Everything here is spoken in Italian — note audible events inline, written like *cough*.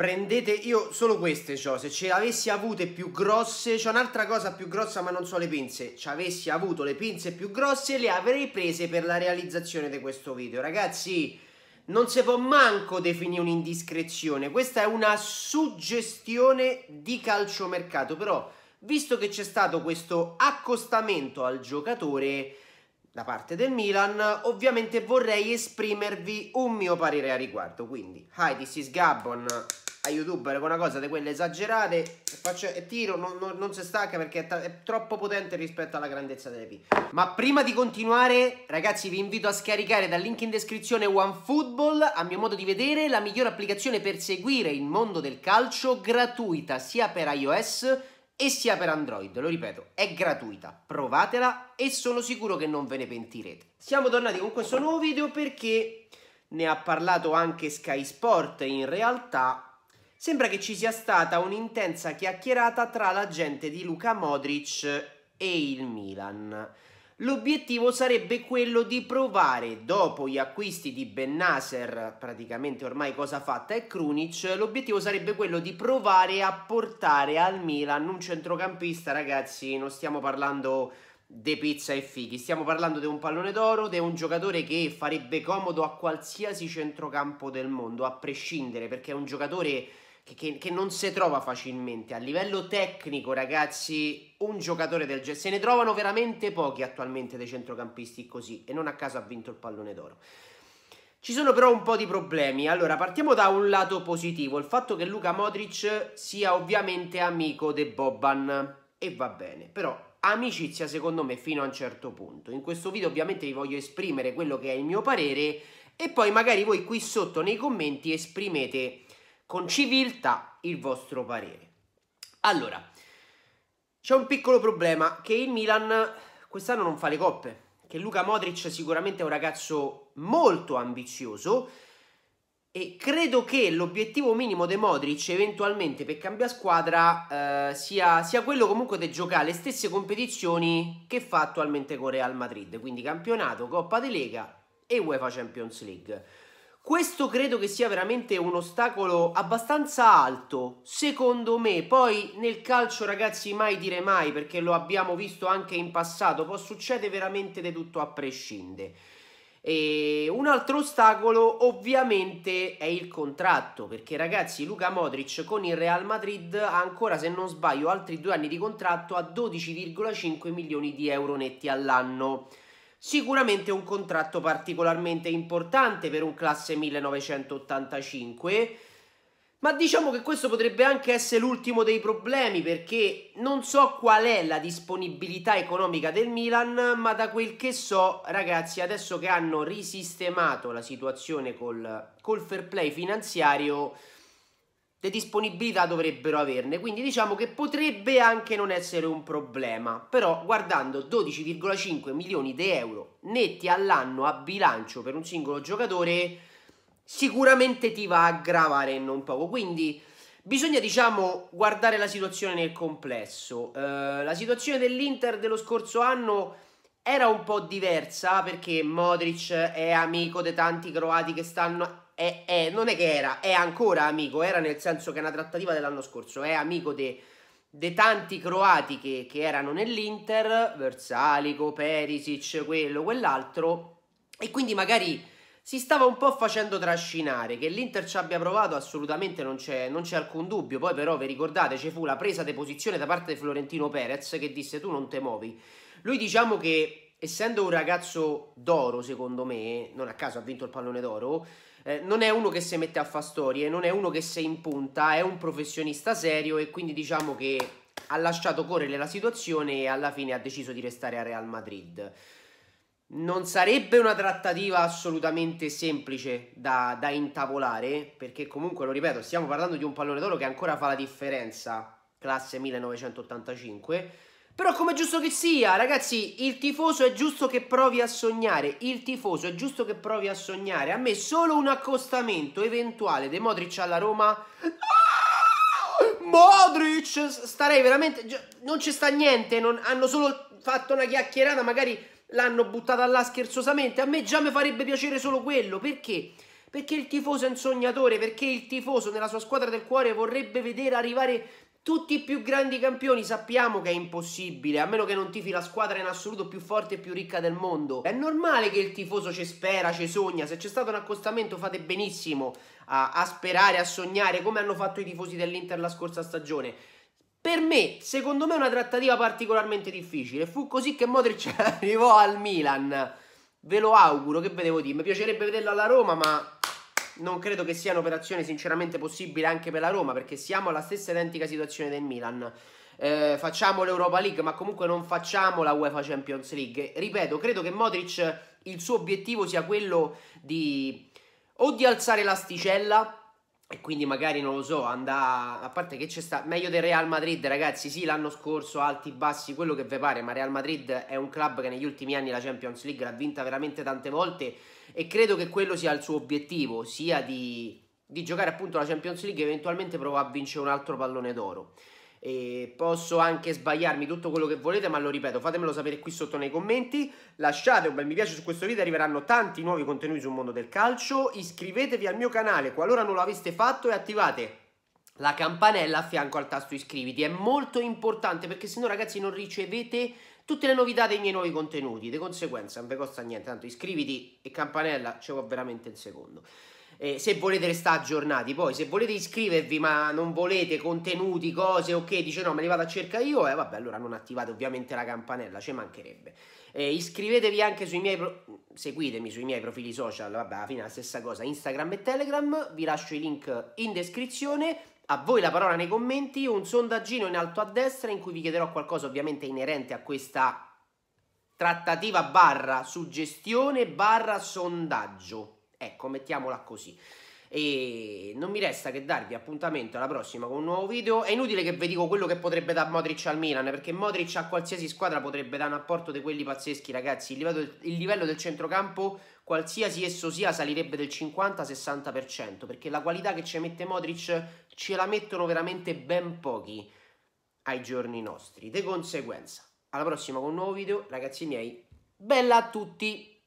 Prendete, io solo queste ho, se ce l'avessi avute più grosse, c'è un'altra cosa più grossa ma non so le pinze, ci avessi avuto le pinze più grosse le avrei prese per la realizzazione di questo video, ragazzi non si può manco definire un'indiscrezione, questa è una suggestione di calciomercato, però visto che c'è stato questo accostamento al giocatore da parte del Milan, ovviamente vorrei esprimervi un mio parere a riguardo. Quindi, hi, this is Gabon a youtuber con una cosa di quelle esagerate e, faccio, e tiro, non, non, non, si stacca perché è, è, troppo potente rispetto alla grandezza delle P. Ma prima di continuare, ragazzi, vi invito a scaricare dal link in descrizione OneFootball, a mio modo di vedere, la migliore applicazione per seguire il mondo del calcio gratuita sia per iOS e sia per Android, lo ripeto, è gratuita, provatela e sono sicuro che non ve ne pentirete. Siamo tornati con questo nuovo video perché ne ha parlato anche Sky Sport in realtà sembra che ci sia stata un'intensa chiacchierata tra la gente di Luca Modric e il Milan. L'obiettivo sarebbe quello di provare, dopo gli acquisti di Ben Nasser, praticamente ormai cosa fatta è Krunic, l'obiettivo sarebbe quello di provare a portare al Milan un centrocampista, ragazzi, non stiamo parlando de pizza e fighi, stiamo parlando di un pallone d'oro, di un giocatore che farebbe comodo a qualsiasi centrocampo del mondo, a prescindere, perché è un giocatore che, che, non si trova facilmente. A livello tecnico, ragazzi, un giocatore del genere. Se ne trovano veramente pochi attualmente dei centrocampisti così. E non a caso ha vinto il pallone d'oro. Ci sono però un po' di problemi. Allora, partiamo da un lato positivo: il fatto che Luca Modric sia ovviamente amico di Boban. E va bene, però amicizia secondo me fino a un certo punto. In questo video ovviamente vi voglio esprimere quello che è il mio parere e poi magari voi qui sotto nei commenti esprimete con civiltà il vostro parere. Allora, c'è un piccolo problema che il Milan quest'anno non fa le coppe, che Luca Modric sicuramente è un ragazzo molto ambizioso e credo che l'obiettivo minimo di Modric eventualmente per cambiare squadra eh, sia, sia, quello comunque di giocare le stesse competizioni che fa attualmente con Real Madrid, quindi campionato, Coppa di Lega e UEFA Champions League. Questo credo che sia veramente un ostacolo abbastanza alto, secondo me. Poi nel calcio, ragazzi, mai dire mai, perché lo abbiamo visto anche in passato, può succedere veramente di tutto a prescindere. un altro ostacolo ovviamente è il contratto, perché ragazzi Luca Modric con il Real Madrid ha ancora, se non sbaglio, altri due anni di contratto a 12,5 milioni di euro netti all'anno. Sicuramente un contratto particolarmente importante per un classe 1985, ma diciamo che questo potrebbe anche essere l'ultimo dei problemi perché non so qual è la disponibilità economica del Milan, ma da quel che so, ragazzi, adesso che hanno risistemato la situazione col, col fair play finanziario, di disponibilità dovrebbero averne, quindi diciamo che potrebbe anche non essere un problema, però guardando 12,5 milioni di euro netti all'anno a bilancio per un singolo giocatore, sicuramente ti va a gravare non poco, quindi bisogna diciamo guardare la situazione nel complesso. Eh, la situazione dell'Inter dello scorso anno era un po' diversa perché Modric è amico di tanti croati che stanno è, è, non è che era, è ancora amico, era nel senso che è una trattativa dell'anno scorso, è amico dei de tanti croati che, che, erano nell'Inter, Versalico, Perisic, quello, quell'altro, e quindi magari si stava un po' facendo trascinare, che l'Inter ci abbia provato assolutamente non c'è, non c'è alcun dubbio, poi però vi ricordate ci fu la presa di posizione da parte di Florentino Perez che disse tu non te muovi, lui diciamo che essendo un ragazzo d'oro secondo me, non a caso ha vinto il pallone d'oro, eh, non è uno che si mette a fa storie, non è uno che si impunta, è un professionista serio e quindi diciamo che ha lasciato correre la situazione e alla fine ha deciso di restare a Real Madrid. Non sarebbe una trattativa assolutamente semplice da, da intavolare, perché comunque, lo ripeto, stiamo parlando di un pallone d'oro che ancora fa la differenza, classe 1985, però come giusto che sia, ragazzi, il tifoso è giusto che provi a sognare, il tifoso è giusto che provi a sognare. A me solo un accostamento eventuale dei Modric alla Roma... Modric! Starei veramente... Non ci sta niente, non... hanno solo fatto una chiacchierata, magari l'hanno buttata là scherzosamente. A me già mi farebbe piacere solo quello, perché... Perché il tifoso è un sognatore, perché il tifoso nella sua squadra del cuore vorrebbe vedere arrivare tutti i più grandi campioni sappiamo che è impossibile, a meno che non tifi la squadra in assoluto più forte e più ricca del mondo. È normale che il tifoso ci spera, ci sogna, se c'è stato un accostamento fate benissimo a, a sperare, a sognare, come hanno fatto i tifosi dell'Inter la scorsa stagione. Per me, secondo me, è una trattativa particolarmente difficile. Fu così che Modric *laughs* arrivò al Milan. Ve lo auguro, che ve devo dire? Mi piacerebbe vederlo alla Roma, ma non credo che sia un'operazione sinceramente possibile anche per la Roma perché siamo alla stessa identica situazione del Milan. Eh, facciamo l'Europa League, ma comunque non facciamo la UEFA Champions League. Ripeto, credo che Modric il suo obiettivo sia quello di o di alzare l'asticella e quindi magari non lo so, andà a parte che c'è sta meglio del Real Madrid, ragazzi. Sì, l'anno scorso alti, bassi, quello che vi pare, ma Real Madrid è un club che negli ultimi anni la Champions League l'ha vinta veramente tante volte e credo che quello sia il suo obiettivo, sia di, di giocare appunto la Champions League e eventualmente provare a vincere un altro pallone d'oro. E posso anche sbagliarmi tutto quello che volete, ma lo ripeto, fatemelo sapere qui sotto nei commenti. Lasciate un bel mi piace su questo video, arriveranno tanti nuovi contenuti sul mondo del calcio. Iscrivetevi al mio canale qualora non l'aveste fatto e attivate la campanella a fianco al tasto iscriviti. È molto importante perché se no ragazzi non ricevete tutte le novità dei miei nuovi contenuti. Di conseguenza non vi costa niente, tanto iscriviti e campanella, ce l'ho veramente in secondo eh, se volete restare aggiornati. Poi se volete iscrivervi ma non volete contenuti, cose, ok, dice no, me li vado a cercare io, e eh, vabbè allora non attivate ovviamente la campanella, ci mancherebbe. Eh, iscrivetevi anche sui miei... Pro- seguitemi sui miei profili social, vabbè alla fine è la stessa cosa, Instagram e Telegram, vi lascio i link in descrizione. A voi la parola nei commenti, un sondaggino in alto a destra in cui vi chiederò qualcosa ovviamente inerente a questa trattativa barra suggestione barra sondaggio. Ecco, mettiamola così. E non mi resta che darvi appuntamento alla prossima con un nuovo video. È inutile che vi dico quello che potrebbe dare Modric al Milan, perché Modric a qualsiasi squadra potrebbe dare un apporto di quelli pazzeschi, ragazzi. Il livello del, il livello del centrocampo, qualsiasi esso sia, salirebbe del 50-60%, perché la qualità che ci mette Modric ce la mettono veramente ben pochi ai giorni nostri. Di conseguenza, alla prossima con un nuovo video, ragazzi miei, bella a tutti!